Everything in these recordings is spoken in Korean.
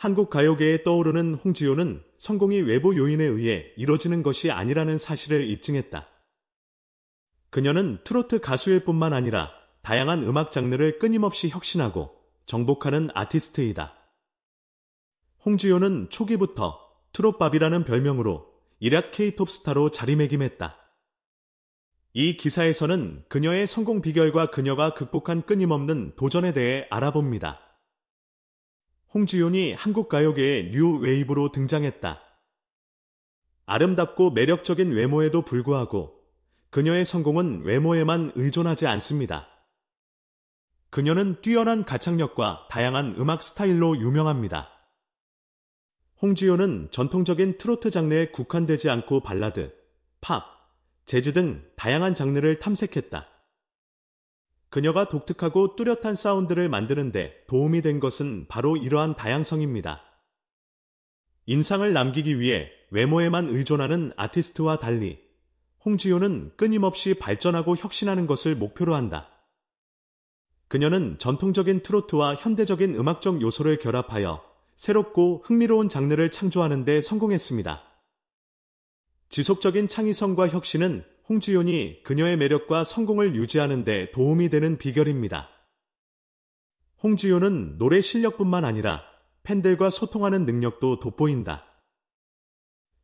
한국 가요계에 떠오르는 홍지효는 성공이 외부 요인에 의해 이뤄지는 것이 아니라는 사실을 입증했다. 그녀는 트로트 가수일 뿐만 아니라 다양한 음악 장르를 끊임없이 혁신하고 정복하는 아티스트이다. 홍지효는 초기부터 트롯밥이라는 별명으로 이케이톱스타로 자리매김했다. 이 기사에서는 그녀의 성공 비결과 그녀가 극복한 끊임없는 도전에 대해 알아봅니다. 홍지윤이 한국 가요계의 뉴 웨이브로 등장했다. 아름답고 매력적인 외모에도 불구하고 그녀의 성공은 외모에만 의존하지 않습니다. 그녀는 뛰어난 가창력과 다양한 음악 스타일로 유명합니다. 홍지효은 전통적인 트로트 장르에 국한되지 않고 발라드, 팝, 재즈 등 다양한 장르를 탐색했다. 그녀가 독특하고 뚜렷한 사운드를 만드는데 도움이 된 것은 바로 이러한 다양성입니다. 인상을 남기기 위해 외모에만 의존하는 아티스트와 달리 홍지효는 끊임없이 발전하고 혁신하는 것을 목표로 한다. 그녀는 전통적인 트로트와 현대적인 음악적 요소를 결합하여 새롭고 흥미로운 장르를 창조하는 데 성공했습니다. 지속적인 창의성과 혁신은 홍지윤이 그녀의 매력과 성공을 유지하는 데 도움이 되는 비결입니다. 홍지윤은 노래 실력뿐만 아니라 팬들과 소통하는 능력도 돋보인다.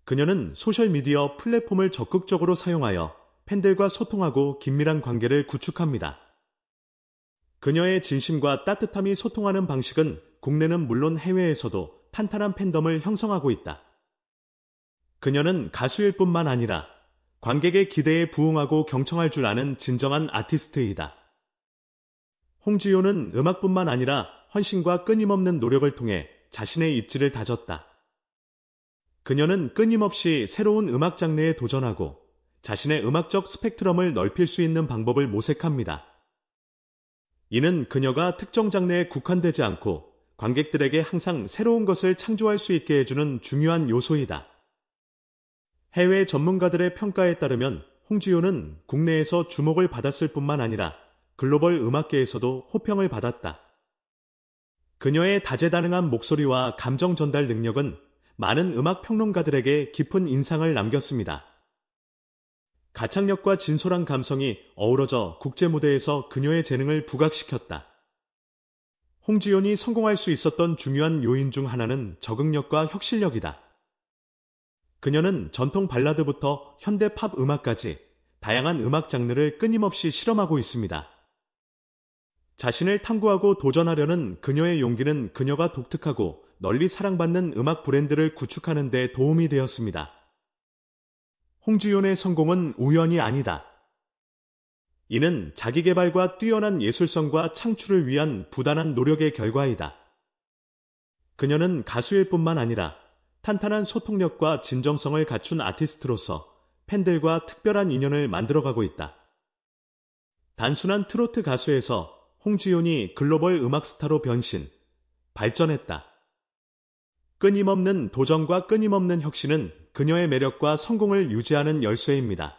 그녀는 소셜미디어 플랫폼을 적극적으로 사용하여 팬들과 소통하고 긴밀한 관계를 구축합니다. 그녀의 진심과 따뜻함이 소통하는 방식은 국내는 물론 해외에서도 탄탄한 팬덤을 형성하고 있다. 그녀는 가수일 뿐만 아니라 관객의 기대에 부응하고 경청할 줄 아는 진정한 아티스트이다. 홍지효는 음악뿐만 아니라 헌신과 끊임없는 노력을 통해 자신의 입지를 다졌다. 그녀는 끊임없이 새로운 음악 장르에 도전하고 자신의 음악적 스펙트럼을 넓힐 수 있는 방법을 모색합니다. 이는 그녀가 특정 장르에 국한되지 않고 관객들에게 항상 새로운 것을 창조할 수 있게 해주는 중요한 요소이다. 해외 전문가들의 평가에 따르면 홍지효는 국내에서 주목을 받았을 뿐만 아니라 글로벌 음악계에서도 호평을 받았다. 그녀의 다재다능한 목소리와 감정 전달 능력은 많은 음악 평론가들에게 깊은 인상을 남겼습니다. 가창력과 진솔한 감성이 어우러져 국제 무대에서 그녀의 재능을 부각시켰다. 홍지연이 성공할 수 있었던 중요한 요인 중 하나는 적응력과 혁신력이다. 그녀는 전통 발라드부터 현대 팝 음악까지 다양한 음악 장르를 끊임없이 실험하고 있습니다. 자신을 탐구하고 도전하려는 그녀의 용기는 그녀가 독특하고 널리 사랑받는 음악 브랜드를 구축하는 데 도움이 되었습니다. 홍지윤의 성공은 우연이 아니다. 이는 자기 개발과 뛰어난 예술성과 창출을 위한 부단한 노력의 결과이다. 그녀는 가수일 뿐만 아니라 탄탄한 소통력과 진정성을 갖춘 아티스트로서 팬들과 특별한 인연을 만들어가고 있다. 단순한 트로트 가수에서 홍지윤이 글로벌 음악스타로 변신, 발전했다. 끊임없는 도전과 끊임없는 혁신은 그녀의 매력과 성공을 유지하는 열쇠입니다.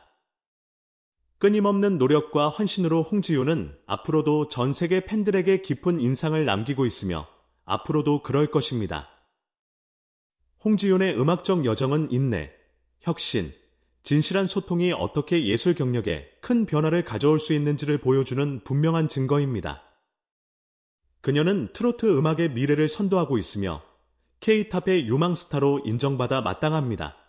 끊임없는 노력과 헌신으로 홍지윤은 앞으로도 전 세계 팬들에게 깊은 인상을 남기고 있으며 앞으로도 그럴 것입니다. 홍지윤의 음악적 여정은 인내, 혁신, 진실한 소통이 어떻게 예술 경력에 큰 변화를 가져올 수 있는지를 보여주는 분명한 증거입니다. 그녀는 트로트 음악의 미래를 선도하고 있으며 K탑의 유망스타로 인정받아 마땅합니다.